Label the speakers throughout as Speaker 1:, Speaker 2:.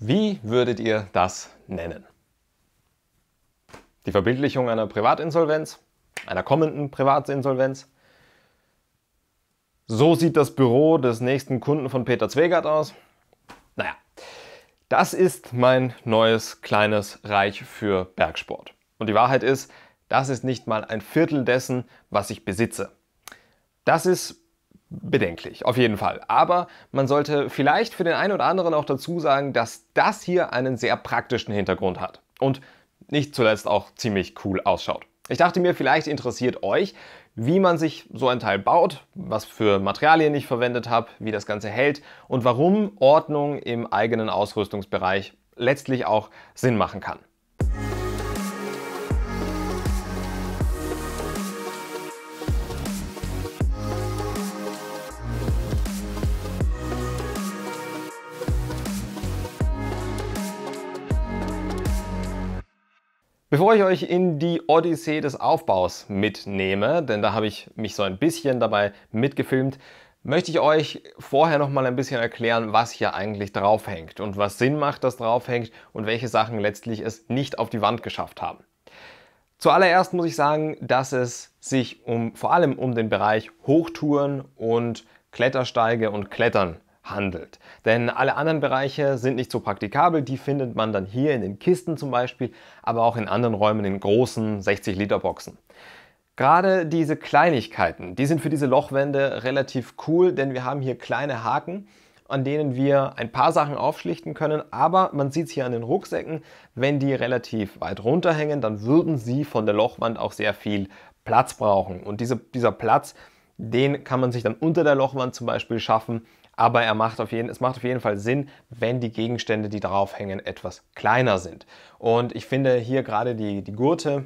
Speaker 1: Wie würdet ihr das nennen? Die Verbildlichung einer Privatinsolvenz, einer kommenden Privatinsolvenz. So sieht das Büro des nächsten Kunden von Peter Zwegert aus. Naja, das ist mein neues kleines Reich für Bergsport. Und die Wahrheit ist, das ist nicht mal ein Viertel dessen, was ich besitze. Das ist bedenklich, auf jeden Fall. Aber man sollte vielleicht für den einen oder anderen auch dazu sagen, dass das hier einen sehr praktischen Hintergrund hat und nicht zuletzt auch ziemlich cool ausschaut. Ich dachte mir, vielleicht interessiert euch, wie man sich so ein Teil baut, was für Materialien ich verwendet habe, wie das Ganze hält und warum Ordnung im eigenen Ausrüstungsbereich letztlich auch Sinn machen kann. Bevor ich euch in die Odyssee des Aufbaus mitnehme, denn da habe ich mich so ein bisschen dabei mitgefilmt, möchte ich euch vorher noch mal ein bisschen erklären, was hier eigentlich draufhängt und was Sinn macht, dass draufhängt und welche Sachen letztlich es nicht auf die Wand geschafft haben. Zuallererst muss ich sagen, dass es sich um vor allem um den Bereich Hochtouren und Klettersteige und Klettern handelt. Denn alle anderen Bereiche sind nicht so praktikabel, die findet man dann hier in den Kisten zum Beispiel, aber auch in anderen Räumen in großen 60 Liter Boxen. Gerade diese Kleinigkeiten, die sind für diese Lochwände relativ cool, denn wir haben hier kleine Haken, an denen wir ein paar Sachen aufschlichten können, aber man sieht es hier an den Rucksäcken, wenn die relativ weit runterhängen, dann würden sie von der Lochwand auch sehr viel Platz brauchen. Und diese, dieser Platz, den kann man sich dann unter der Lochwand zum Beispiel schaffen, aber er macht auf jeden, es macht auf jeden Fall Sinn, wenn die Gegenstände, die drauf hängen, etwas kleiner sind. Und ich finde hier gerade die, die Gurte,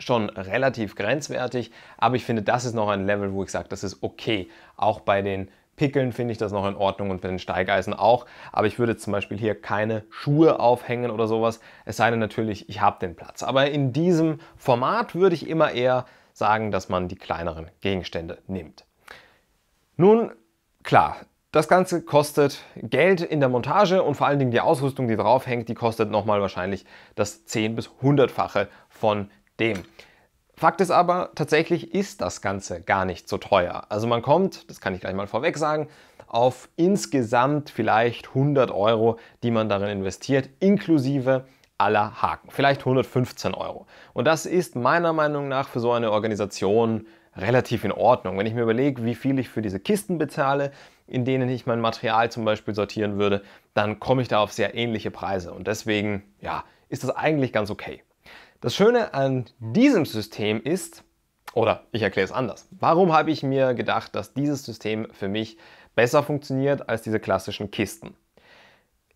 Speaker 1: schon relativ grenzwertig, aber ich finde, das ist noch ein Level, wo ich sage, das ist okay. Auch bei den Pickeln finde ich das noch in Ordnung und bei den Steigeisen auch, aber ich würde zum Beispiel hier keine Schuhe aufhängen oder sowas, es sei denn natürlich, ich habe den Platz. Aber in diesem Format würde ich immer eher sagen, dass man die kleineren Gegenstände nimmt. Nun, klar, das Ganze kostet Geld in der Montage und vor allen Dingen die Ausrüstung, die drauf hängt, die kostet nochmal wahrscheinlich das 10- bis 100-fache von dem. Fakt ist aber, tatsächlich ist das Ganze gar nicht so teuer. Also man kommt, das kann ich gleich mal vorweg sagen, auf insgesamt vielleicht 100 Euro, die man darin investiert, inklusive aller Haken. Vielleicht 115 Euro. Und das ist meiner Meinung nach für so eine Organisation relativ in Ordnung. Wenn ich mir überlege, wie viel ich für diese Kisten bezahle, in denen ich mein Material zum Beispiel sortieren würde, dann komme ich da auf sehr ähnliche Preise. Und deswegen, ja, ist das eigentlich ganz okay. Das Schöne an diesem System ist, oder ich erkläre es anders. Warum habe ich mir gedacht, dass dieses System für mich besser funktioniert als diese klassischen Kisten?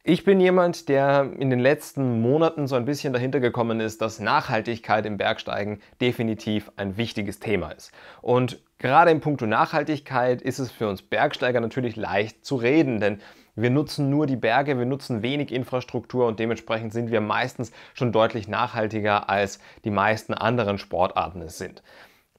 Speaker 1: Ich bin jemand, der in den letzten Monaten so ein bisschen dahinter gekommen ist, dass Nachhaltigkeit im Bergsteigen definitiv ein wichtiges Thema ist. Und gerade im Punkt Nachhaltigkeit ist es für uns Bergsteiger natürlich leicht zu reden, denn wir nutzen nur die Berge, wir nutzen wenig Infrastruktur und dementsprechend sind wir meistens schon deutlich nachhaltiger als die meisten anderen Sportarten es sind.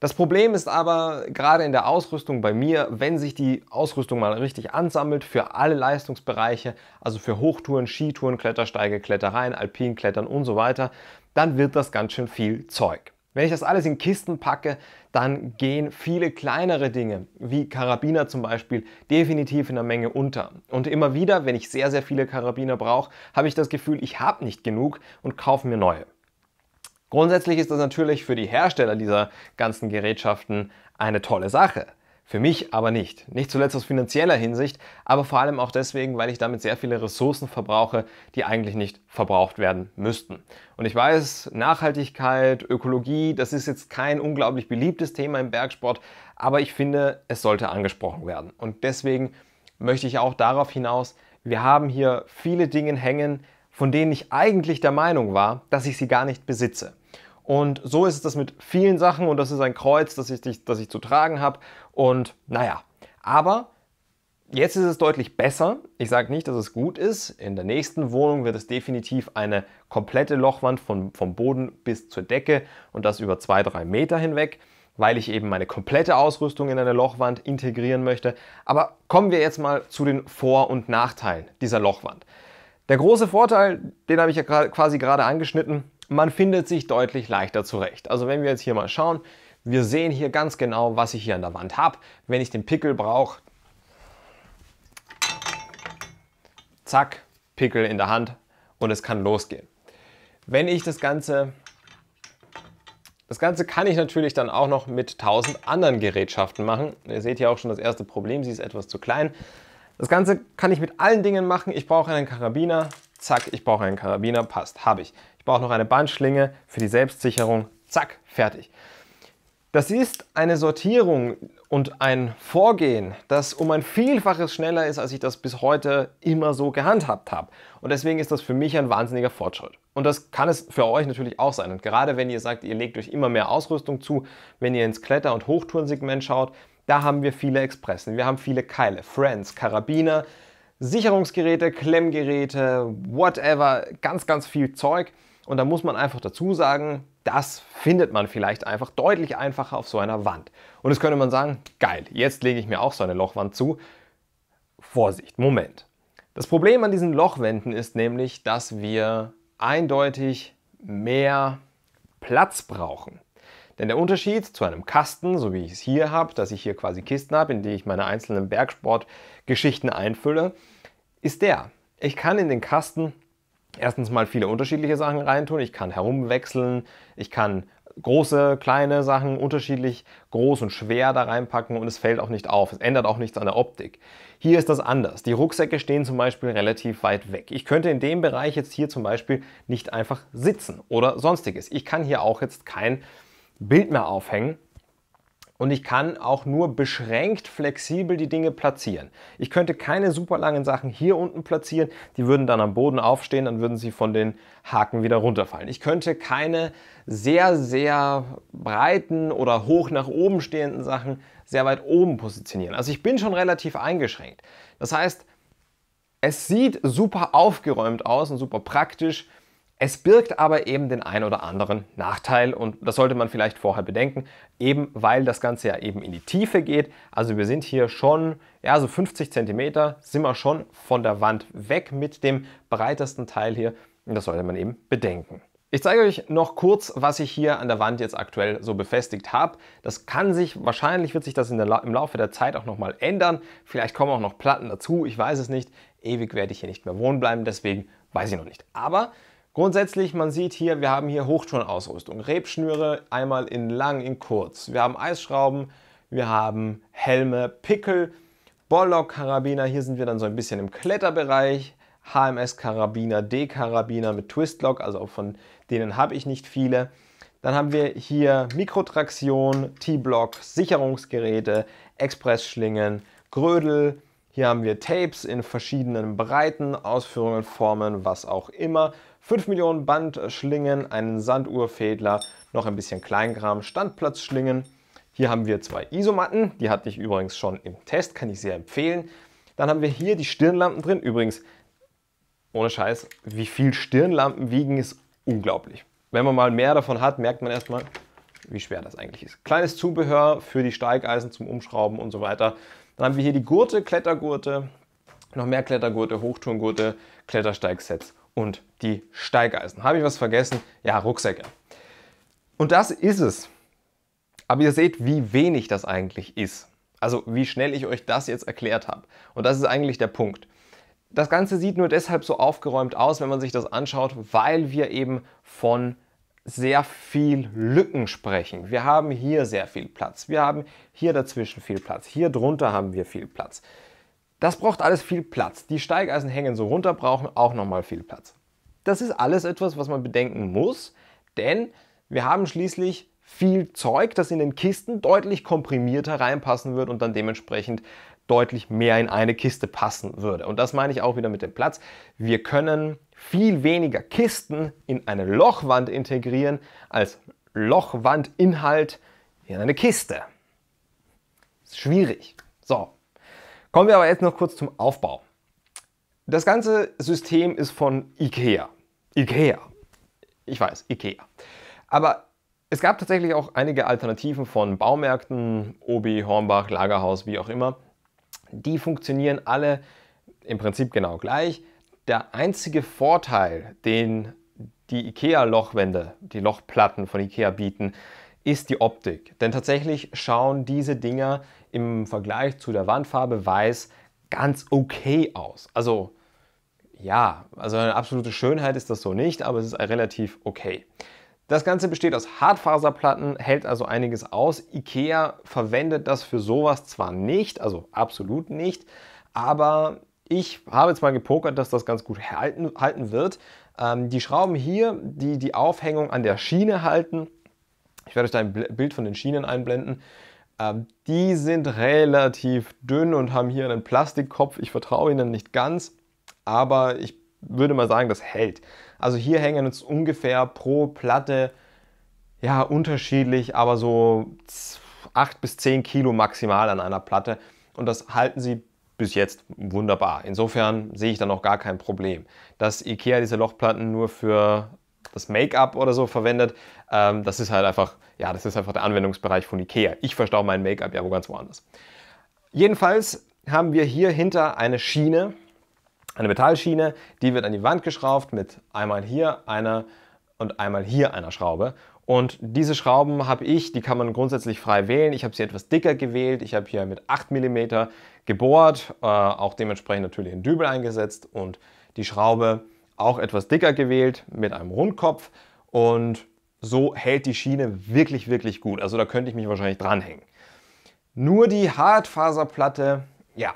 Speaker 1: Das Problem ist aber gerade in der Ausrüstung bei mir, wenn sich die Ausrüstung mal richtig ansammelt für alle Leistungsbereiche, also für Hochtouren, Skitouren, Klettersteige, Klettereien, Alpinklettern und so weiter, dann wird das ganz schön viel Zeug. Wenn ich das alles in Kisten packe, dann gehen viele kleinere Dinge, wie Karabiner zum Beispiel, definitiv in der Menge unter. Und immer wieder, wenn ich sehr, sehr viele Karabiner brauche, habe ich das Gefühl, ich habe nicht genug und kaufe mir neue. Grundsätzlich ist das natürlich für die Hersteller dieser ganzen Gerätschaften eine tolle Sache. Für mich aber nicht. Nicht zuletzt aus finanzieller Hinsicht, aber vor allem auch deswegen, weil ich damit sehr viele Ressourcen verbrauche, die eigentlich nicht verbraucht werden müssten. Und ich weiß, Nachhaltigkeit, Ökologie, das ist jetzt kein unglaublich beliebtes Thema im Bergsport, aber ich finde, es sollte angesprochen werden. Und deswegen möchte ich auch darauf hinaus, wir haben hier viele Dinge hängen, von denen ich eigentlich der Meinung war, dass ich sie gar nicht besitze. Und so ist es das mit vielen Sachen und das ist ein Kreuz, das ich, das ich zu tragen habe. Und naja, aber Jetzt ist es deutlich besser. Ich sage nicht, dass es gut ist. In der nächsten Wohnung wird es definitiv eine komplette Lochwand von, vom Boden bis zur Decke und das über zwei, drei Meter hinweg, weil ich eben meine komplette Ausrüstung in eine Lochwand integrieren möchte. Aber kommen wir jetzt mal zu den Vor- und Nachteilen dieser Lochwand. Der große Vorteil, den habe ich ja quasi gerade angeschnitten, man findet sich deutlich leichter zurecht. Also wenn wir jetzt hier mal schauen, wir sehen hier ganz genau, was ich hier an der Wand habe. Wenn ich den Pickel brauche, zack, Pickel in der Hand und es kann losgehen. Wenn ich das Ganze, das Ganze kann ich natürlich dann auch noch mit 1000 anderen Gerätschaften machen. Ihr seht hier auch schon das erste Problem, sie ist etwas zu klein. Das Ganze kann ich mit allen Dingen machen. Ich brauche einen Karabiner, zack, ich brauche einen Karabiner, passt, habe ich. Ich brauche noch eine Bandschlinge für die Selbstsicherung, zack, fertig. Das ist eine Sortierung und ein Vorgehen, das um ein Vielfaches schneller ist, als ich das bis heute immer so gehandhabt habe. Und deswegen ist das für mich ein wahnsinniger Fortschritt. Und das kann es für euch natürlich auch sein. Und gerade wenn ihr sagt, ihr legt euch immer mehr Ausrüstung zu, wenn ihr ins Kletter- und Hochtourensegment schaut, da haben wir viele Expressen, wir haben viele Keile, Friends, Karabiner, Sicherungsgeräte, Klemmgeräte, whatever, ganz, ganz viel Zeug. Und da muss man einfach dazu sagen, das findet man vielleicht einfach deutlich einfacher auf so einer Wand. Und jetzt könnte man sagen, geil, jetzt lege ich mir auch so eine Lochwand zu. Vorsicht, Moment. Das Problem an diesen Lochwänden ist nämlich, dass wir eindeutig mehr Platz brauchen. Denn der Unterschied zu einem Kasten, so wie ich es hier habe, dass ich hier quasi Kisten habe, in die ich meine einzelnen Bergsportgeschichten einfülle, ist der. Ich kann in den Kasten erstens mal viele unterschiedliche Sachen reintun. Ich kann herumwechseln, ich kann große, kleine Sachen unterschiedlich groß und schwer da reinpacken und es fällt auch nicht auf. Es ändert auch nichts an der Optik. Hier ist das anders. Die Rucksäcke stehen zum Beispiel relativ weit weg. Ich könnte in dem Bereich jetzt hier zum Beispiel nicht einfach sitzen oder sonstiges. Ich kann hier auch jetzt kein Bild mehr aufhängen. Und ich kann auch nur beschränkt flexibel die Dinge platzieren. Ich könnte keine super langen Sachen hier unten platzieren, die würden dann am Boden aufstehen, dann würden sie von den Haken wieder runterfallen. Ich könnte keine sehr, sehr breiten oder hoch nach oben stehenden Sachen sehr weit oben positionieren. Also ich bin schon relativ eingeschränkt. Das heißt, es sieht super aufgeräumt aus und super praktisch, es birgt aber eben den ein oder anderen Nachteil und das sollte man vielleicht vorher bedenken, eben weil das Ganze ja eben in die Tiefe geht. Also wir sind hier schon, ja so 50 cm sind wir schon von der Wand weg mit dem breitesten Teil hier und das sollte man eben bedenken. Ich zeige euch noch kurz, was ich hier an der Wand jetzt aktuell so befestigt habe. Das kann sich, wahrscheinlich wird sich das La im Laufe der Zeit auch nochmal ändern. Vielleicht kommen auch noch Platten dazu, ich weiß es nicht. Ewig werde ich hier nicht mehr wohnen bleiben, deswegen weiß ich noch nicht. Aber Grundsätzlich, man sieht hier, wir haben hier Hochtonausrüstung. Rebschnüre einmal in lang, in kurz. Wir haben Eisschrauben, wir haben Helme, Pickel, Bollock-Karabiner. Hier sind wir dann so ein bisschen im Kletterbereich. HMS-Karabiner, D-Karabiner mit Twistlock, also von denen habe ich nicht viele. Dann haben wir hier Mikrotraktion, T-Block, Sicherungsgeräte, Expressschlingen, Grödel. Hier haben wir Tapes in verschiedenen Breiten, Ausführungen, Formen, was auch immer. 5 Millionen Bandschlingen, einen Sanduhrfädler, noch ein bisschen Kleingram, Standplatzschlingen. Hier haben wir zwei Isomatten, die hatte ich übrigens schon im Test, kann ich sehr empfehlen. Dann haben wir hier die Stirnlampen drin. Übrigens, ohne Scheiß, wie viel Stirnlampen wiegen, ist unglaublich. Wenn man mal mehr davon hat, merkt man erstmal, wie schwer das eigentlich ist. Kleines Zubehör für die Steigeisen zum Umschrauben und so weiter. Dann haben wir hier die Gurte, Klettergurte, noch mehr Klettergurte, Hochturngurte, Klettersteigsets und die Steigeisen. Habe ich was vergessen? Ja, Rucksäcke. Und das ist es. Aber ihr seht, wie wenig das eigentlich ist. Also wie schnell ich euch das jetzt erklärt habe. Und das ist eigentlich der Punkt. Das Ganze sieht nur deshalb so aufgeräumt aus, wenn man sich das anschaut, weil wir eben von sehr viel Lücken sprechen. Wir haben hier sehr viel Platz. Wir haben hier dazwischen viel Platz. Hier drunter haben wir viel Platz. Das braucht alles viel Platz. Die Steigeisen hängen so runter, brauchen auch nochmal viel Platz. Das ist alles etwas, was man bedenken muss, denn wir haben schließlich viel Zeug, das in den Kisten deutlich komprimierter reinpassen würde und dann dementsprechend deutlich mehr in eine Kiste passen würde. Und das meine ich auch wieder mit dem Platz. Wir können viel weniger Kisten in eine Lochwand integrieren als Lochwandinhalt in eine Kiste. Ist schwierig. So, Kommen wir aber jetzt noch kurz zum Aufbau. Das ganze System ist von IKEA. IKEA. Ich weiß, IKEA. Aber es gab tatsächlich auch einige Alternativen von Baumärkten, Obi, Hornbach, Lagerhaus, wie auch immer. Die funktionieren alle im Prinzip genau gleich. Der einzige Vorteil, den die IKEA-Lochwände, die Lochplatten von IKEA bieten, ist die Optik. Denn tatsächlich schauen diese Dinger im Vergleich zu der Wandfarbe weiß ganz okay aus. Also ja, also eine absolute Schönheit ist das so nicht, aber es ist relativ okay. Das Ganze besteht aus Hartfaserplatten, hält also einiges aus. IKEA verwendet das für sowas zwar nicht, also absolut nicht, aber ich habe jetzt mal gepokert, dass das ganz gut halten, halten wird. Ähm, die Schrauben hier, die die Aufhängung an der Schiene halten, ich werde euch da ein Bild von den Schienen einblenden. Ähm, die sind relativ dünn und haben hier einen Plastikkopf. Ich vertraue ihnen nicht ganz, aber ich würde mal sagen, das hält. Also hier hängen uns ungefähr pro Platte, ja, unterschiedlich, aber so 8 bis 10 Kilo maximal an einer Platte. Und das halten sie bis jetzt wunderbar. Insofern sehe ich da noch gar kein Problem. Dass IKEA diese Lochplatten nur für das Make-up oder so verwendet. Ähm, das ist halt einfach, ja, das ist einfach der Anwendungsbereich von IKEA. Ich verstaue mein Make-up ja wo ganz woanders. Jedenfalls haben wir hier hinter eine Schiene, eine Metallschiene, die wird an die Wand geschraubt mit einmal hier einer und einmal hier einer Schraube. Und diese Schrauben habe ich, die kann man grundsätzlich frei wählen. Ich habe sie etwas dicker gewählt. Ich habe hier mit 8 mm gebohrt, äh, auch dementsprechend natürlich einen Dübel eingesetzt und die Schraube auch etwas dicker gewählt mit einem Rundkopf und so hält die Schiene wirklich, wirklich gut. Also da könnte ich mich wahrscheinlich dranhängen. Nur die Hartfaserplatte, ja,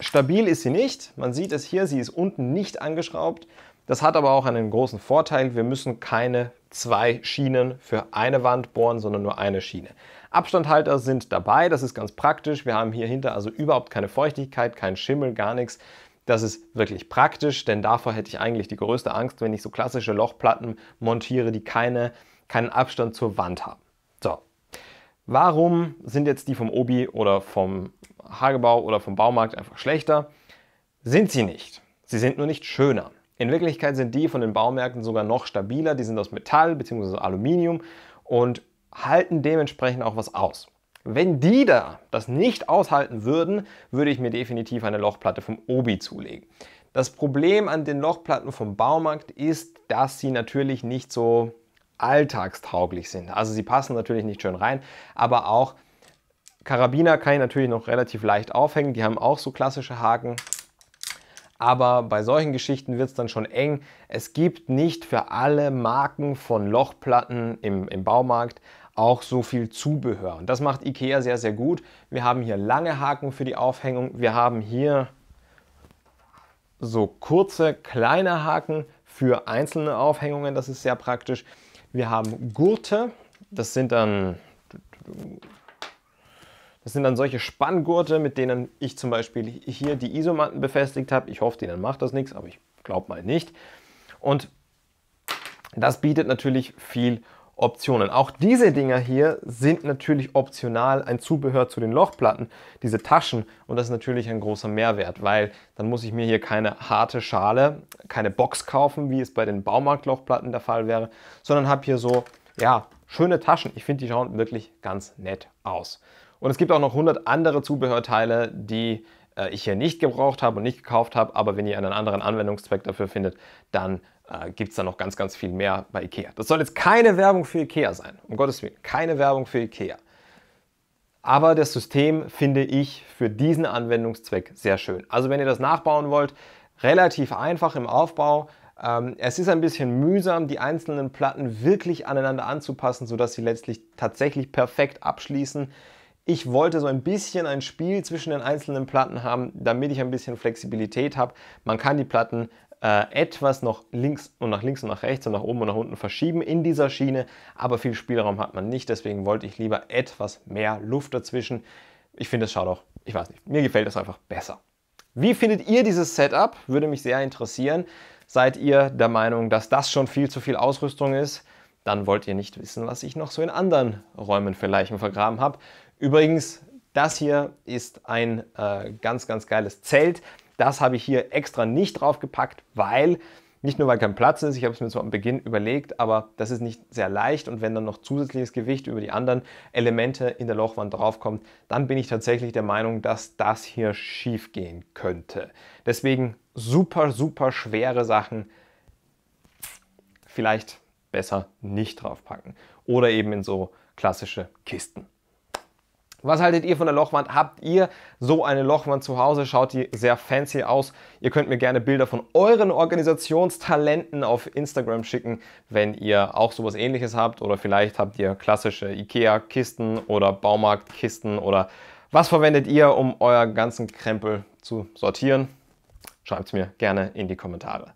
Speaker 1: stabil ist sie nicht. Man sieht es hier, sie ist unten nicht angeschraubt. Das hat aber auch einen großen Vorteil, wir müssen keine zwei Schienen für eine Wand bohren, sondern nur eine Schiene. Abstandhalter sind dabei, das ist ganz praktisch. Wir haben hier hinter also überhaupt keine Feuchtigkeit, keinen Schimmel, gar nichts. Das ist wirklich praktisch, denn davor hätte ich eigentlich die größte Angst, wenn ich so klassische Lochplatten montiere, die keine, keinen Abstand zur Wand haben. So, warum sind jetzt die vom Obi oder vom Hagebau oder vom Baumarkt einfach schlechter? Sind sie nicht. Sie sind nur nicht schöner. In Wirklichkeit sind die von den Baumärkten sogar noch stabiler. Die sind aus Metall bzw. Aluminium und halten dementsprechend auch was aus. Wenn die da das nicht aushalten würden, würde ich mir definitiv eine Lochplatte vom Obi zulegen. Das Problem an den Lochplatten vom Baumarkt ist, dass sie natürlich nicht so alltagstauglich sind. Also sie passen natürlich nicht schön rein, aber auch Karabiner kann ich natürlich noch relativ leicht aufhängen. Die haben auch so klassische Haken. Aber bei solchen Geschichten wird es dann schon eng. Es gibt nicht für alle Marken von Lochplatten im, im Baumarkt auch so viel Zubehör. Und das macht IKEA sehr, sehr gut. Wir haben hier lange Haken für die Aufhängung. Wir haben hier so kurze, kleine Haken für einzelne Aufhängungen. Das ist sehr praktisch. Wir haben Gurte. Das sind dann das sind dann solche Spanngurte, mit denen ich zum Beispiel hier die Isomatten befestigt habe. Ich hoffe, denen macht das nichts, aber ich glaube mal nicht. Und das bietet natürlich viel Optionen. Auch diese Dinger hier sind natürlich optional ein Zubehör zu den Lochplatten, diese Taschen. Und das ist natürlich ein großer Mehrwert, weil dann muss ich mir hier keine harte Schale, keine Box kaufen, wie es bei den Baumarktlochplatten der Fall wäre, sondern habe hier so, ja, schöne Taschen. Ich finde, die schauen wirklich ganz nett aus. Und es gibt auch noch 100 andere Zubehörteile, die äh, ich hier nicht gebraucht habe und nicht gekauft habe, aber wenn ihr einen anderen Anwendungszweck dafür findet, dann äh, gibt es da noch ganz, ganz viel mehr bei Ikea. Das soll jetzt keine Werbung für Ikea sein, um Gottes Willen, keine Werbung für Ikea. Aber das System finde ich für diesen Anwendungszweck sehr schön. Also wenn ihr das nachbauen wollt, relativ einfach im Aufbau. Ähm, es ist ein bisschen mühsam, die einzelnen Platten wirklich aneinander anzupassen, sodass sie letztlich tatsächlich perfekt abschließen ich wollte so ein bisschen ein Spiel zwischen den einzelnen Platten haben, damit ich ein bisschen Flexibilität habe. Man kann die Platten äh, etwas noch links und nach links und nach rechts und nach oben und nach unten verschieben in dieser Schiene, aber viel Spielraum hat man nicht, deswegen wollte ich lieber etwas mehr Luft dazwischen. Ich finde, es schaut auch, ich weiß nicht, mir gefällt es einfach besser. Wie findet ihr dieses Setup? Würde mich sehr interessieren. Seid ihr der Meinung, dass das schon viel zu viel Ausrüstung ist? Dann wollt ihr nicht wissen, was ich noch so in anderen Räumen für Leichen vergraben habe. Übrigens, das hier ist ein äh, ganz, ganz geiles Zelt. Das habe ich hier extra nicht draufgepackt, weil, nicht nur weil kein Platz ist, ich habe es mir zwar am Beginn überlegt, aber das ist nicht sehr leicht und wenn dann noch zusätzliches Gewicht über die anderen Elemente in der Lochwand draufkommt, dann bin ich tatsächlich der Meinung, dass das hier schief gehen könnte. Deswegen super, super schwere Sachen vielleicht besser nicht draufpacken oder eben in so klassische Kisten. Was haltet ihr von der Lochwand? Habt ihr so eine Lochwand zu Hause? Schaut die sehr fancy aus? Ihr könnt mir gerne Bilder von euren Organisationstalenten auf Instagram schicken, wenn ihr auch sowas ähnliches habt oder vielleicht habt ihr klassische IKEA-Kisten oder Baumarkt-Kisten oder was verwendet ihr, um euer ganzen Krempel zu sortieren? Schreibt es mir gerne in die Kommentare.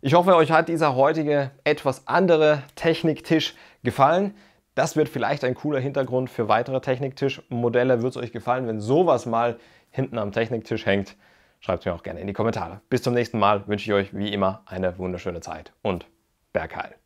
Speaker 1: Ich hoffe, euch hat dieser heutige etwas andere Techniktisch gefallen. Das wird vielleicht ein cooler Hintergrund für weitere Techniktischmodelle. Wird es euch gefallen, wenn sowas mal hinten am Techniktisch hängt? Schreibt es mir auch gerne in die Kommentare. Bis zum nächsten Mal wünsche ich euch wie immer eine wunderschöne Zeit und Bergheil.